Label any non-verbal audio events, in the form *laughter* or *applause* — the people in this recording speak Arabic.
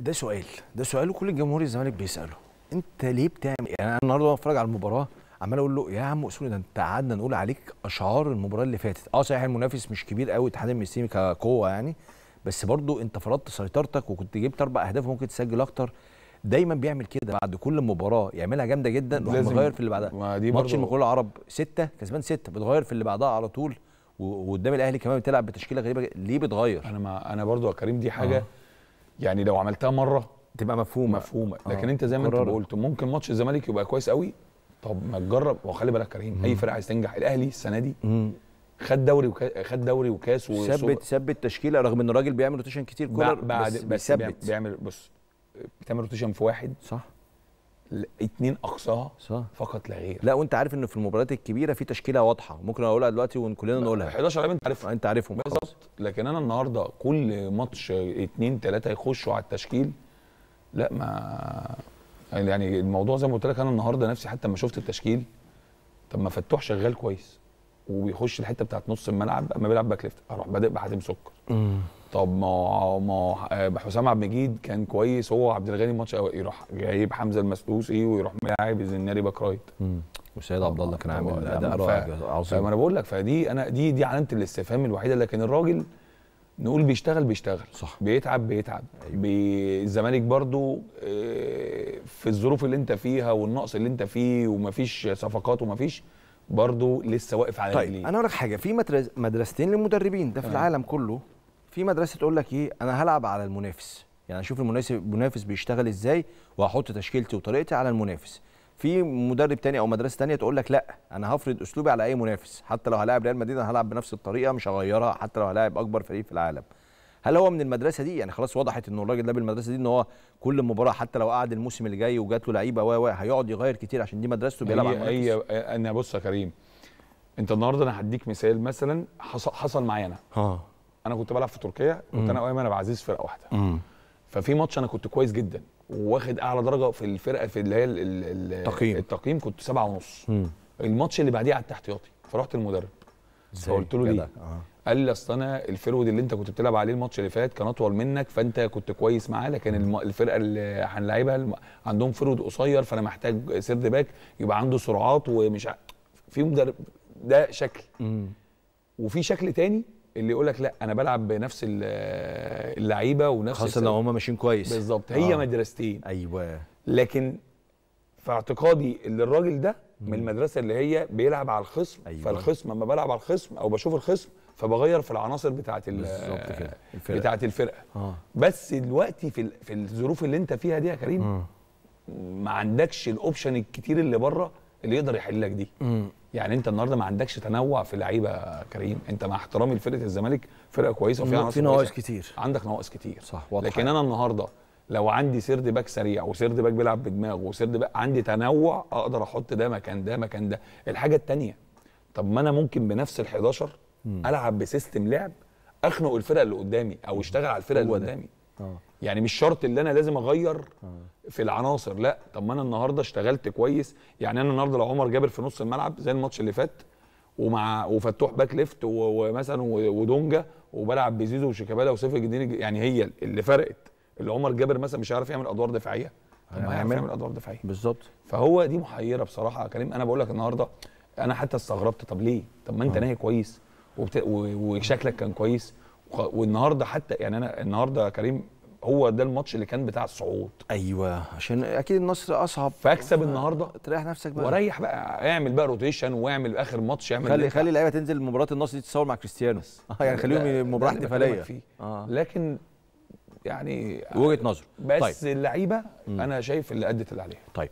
ده سؤال ده سؤال كل جمهور الزمالك بيساله انت ليه بتعمل يعني انا النهارده بتفرج على المباراه عمال اقول له يا عم اسلوب ده انت قعدنا نقول عليك اشعار المباراه اللي فاتت اه صحيح المنافس مش كبير قوي اتحاد الميسي كقوه يعني بس برضو انت فرضت سيطرتك وكنت جبت اربع اهداف وممكن تسجل اكتر دايما بيعمل كده بعد كل مباراه يعملها جامده جدا لازم مغير في اللي بعدها ماتش المغول العرب سته كسبان سته بتغير في اللي بعدها على طول وقدام الاهلي كمان بتلعب بتشكيله غريبه ليه بتغير انا ما انا برضو يا كريم دي حاجه آه. يعني لو عملتها مره تبقى مفهومه مفهومه آه. لكن آه. انت زي ما انت قلت ممكن ماتش الزمالك يبقى كويس قوي طب ما تجرب وخلي بالك كريم اي فرقه عايز تنجح الاهلي السنه دي مم. خد دوري وكا... خد دوري وكاس وثبت ثبت تشكيله رغم ان الراجل بيعمل روتيشن كتير كولر بعد بس, بس بيعمل بص بتعمل روتيشن في واحد صح اتنين اقصاها صح. فقط لا غير لا وانت عارف ان في المباريات الكبيره في تشكيله واضحه ممكن اقولها دلوقتي وكلنا نقولها 11 لعيب انت عارفهم انت عارفهم بالظبط لكن انا النهارده كل ماتش اتنين تلاته يخشوا على التشكيل لا ما يعني الموضوع زي ما قلت لك انا النهارده نفسي حتى لما شفت التشكيل طب ما فتوح شغال كويس وبيخش الحته بتاعت نص الملعب اما بيلعب باك ليفت اروح بادئ بحازم سكر طب ما ما آه، حسام عبد المجيد كان كويس هو عبد الغني الماتش يروح جايب حمزه المسلوسي ويروح ملاعب الزناري باك رايت وسيد عبد الله كان عامل اداء رائع عظيم فما انا بقول لك فدي انا دي دي علامه الاستفهام الوحيده لكن الراجل نقول بيشتغل بيشتغل صح بيتعب بيتعب أيوة. الزمالك برضو آه، في الظروف اللي انت فيها والنقص اللي انت فيه ومفيش صفقات ومفيش برضو لسه واقف على طيب، رجليه طيب انا اقول لك حاجه في مدرستين للمدربين ده في آه. العالم كله في مدرسه تقول لك ايه انا هلعب على المنافس يعني اشوف المنافس بيشتغل ازاي واحط تشكيلتي وطريقتي على المنافس في مدرب تاني او مدرسه تانيه تقول لك لا انا هفرض اسلوبي على اي منافس حتى لو هلاعب ريال مدريد انا هلعب بنفس الطريقه مش هغيرها حتى لو هلاعب اكبر فريق في العالم هل هو من المدرسه دي يعني خلاص وضحت ان الراجل ده بالمدرسه دي ان هو كل مباراه حتى لو قعد الموسم اللي جاي وجات له لعيبه و و هيقعد يغير كتير عشان دي مدرسته بيلعب على هي انا بص يا كريم انت النهارده انا هديك مثال مثلا حصل معايا انا انا كنت بلعب في تركيا كنت انا وايمن ابو عزيز فرقه واحده ففي ماتش انا كنت كويس جدا واخد اعلى درجه في الفرقه في اللي هي التقييم التقييم كنت سبعة ونص الماتش اللي بعديه قعدت احتياطي فرحت المدرب فقلت له ليه؟ آه. قال لي اصل انا الفيرود اللي انت كنت بتلعب عليه الماتش اللي فات كان اطول منك فانت كنت كويس معاه لكن الم... الفرقه اللي هنلاعبها الم... عندهم فيرود قصير فانا محتاج سرد باك يبقى عنده سرعات ومش ع... في مدرب ده شكل مم. وفي شكل تاني اللي يقول لك لا انا بلعب بنفس اللعيبه ونفس خاصه لو هم ماشيين كويس بالظبط هي آه. مدرستين ايوه لكن في اعتقادي ان الراجل ده من المدرسه اللي هي بيلعب على الخصم أيوة. فالخصم اما بلعب على الخصم او بشوف الخصم فبغير في العناصر بتاعه كده الفرقة. بتاعه الفرقه آه. بس دلوقتي في في الظروف اللي انت فيها دي يا كريم آه. ما عندكش الاوبشن الكتير اللي بره اللي يقدر يحل لك دي مم. يعني انت النهارده ما عندكش تنوع في اللعيبه يا كريم انت مع احترامي لفرقه الزمالك فرقه كويسه وفيها نواقص في نواقص كتير عندك نواقص كتير صح واضح لكن انا النهارده لو عندي سيرد باك سريع وسيرد باك بيلعب بدماغه وسيرد باك عندي تنوع اقدر احط ده مكان ده مكان ده الحاجه الثانيه طب ما انا ممكن بنفس ال11 العب بسيستم لعب اخنق الفرقه اللي قدامي او اشتغل على الفرقه اللي قدامي آه. يعني مش شرط اللي انا لازم اغير في العناصر لا طب ما انا النهارده اشتغلت كويس يعني انا النهارده لو عمر جابر في نص الملعب زي الماتش اللي فات ومع وفتوح باك ليفت ومثلا ودونجا وبلعب بزيزو وشيكابالا وسيف الجديد يعني هي اللي فرقت اللي عمر جابر مثلا مش عارف يعمل ادوار دفاعيه ما هيعرف يعمل ادوار دفاعيه بالظبط فهو دي محيره بصراحه كريم انا بقول لك النهارده انا حتى استغربت طب ليه طب ما انت آه. ناهي كويس وبت... وشكلك كان كويس والنهارده حتى يعني انا النهارده كريم هو ده الماتش اللي كان بتاع الصعود ايوه عشان اكيد النصر اصعب فاكسب النهارده تريح نفسك بقى وريح بقى اعمل بقى روتيشن واعمل اخر ماتش اعمل خلي خلي اللعيبه تنزل مباراه النصر دي تتصور مع كريستيانو *laughs* يعني خليهم مباراه احتفاليه آه. لكن يعني وجهه نظر بس طيب. اللعيبه انا شايف اللي ادت اللي عليها طيب